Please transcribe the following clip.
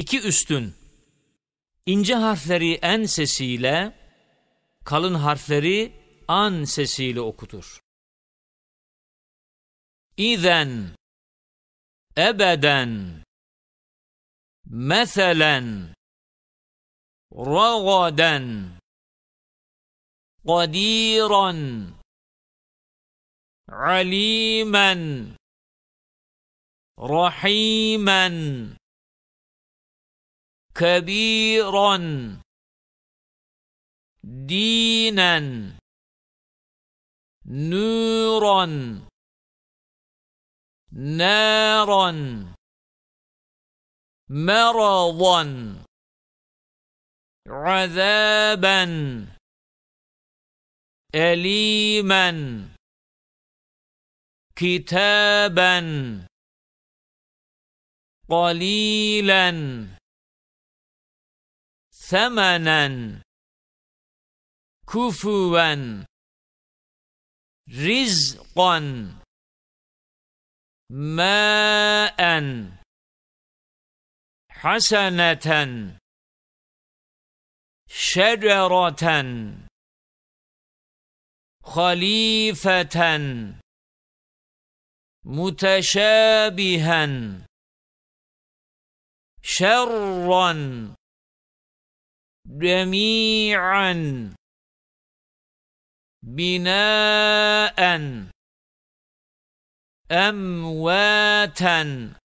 İki üstün, ince harfleri en sesiyle, kalın harfleri an sesiyle okutur. İzen, ebeden, meselen, ragaden, kadiran, alimen, rahimen, كبيرا دينا نورا نارا مرضا عذابا أليما كتابا قليلا ثمنا كفوا رزقا ماء حسنه شجره خليفه متشابها شرا جميعا بناء أمواتا